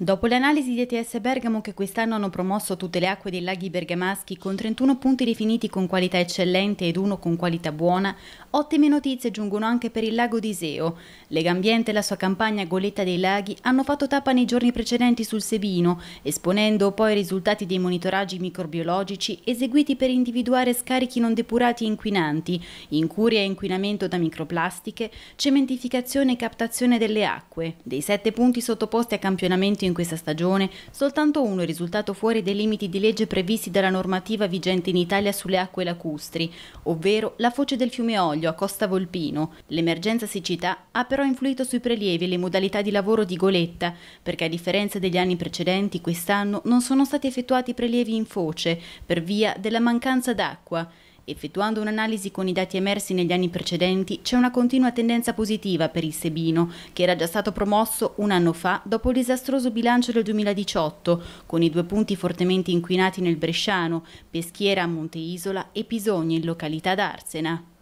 Dopo le analisi di ETS Bergamo che quest'anno hanno promosso tutte le acque dei laghi bergamaschi con 31 punti definiti con qualità eccellente ed uno con qualità buona, ottime notizie giungono anche per il lago di Iseo. Legambiente e la sua campagna Goletta dei Laghi hanno fatto tappa nei giorni precedenti sul Sebino, esponendo poi i risultati dei monitoraggi microbiologici eseguiti per individuare scarichi non depurati e inquinanti, incuria e inquinamento da microplastiche, cementificazione e captazione delle acque. Dei sette punti sottoposti a campionamento in questa stagione, soltanto uno è risultato fuori dei limiti di legge previsti dalla normativa vigente in Italia sulle acque lacustri, ovvero la foce del fiume Olio a Costa Volpino. L'emergenza siccità ha però influito sui prelievi e le modalità di lavoro di Goletta, perché a differenza degli anni precedenti quest'anno non sono stati effettuati prelievi in foce per via della mancanza d'acqua. Effettuando un'analisi con i dati emersi negli anni precedenti, c'è una continua tendenza positiva per il Sebino, che era già stato promosso un anno fa dopo il disastroso bilancio del 2018, con i due punti fortemente inquinati nel Bresciano, Peschiera a Monte Isola e Pisogna in località d'Arsena.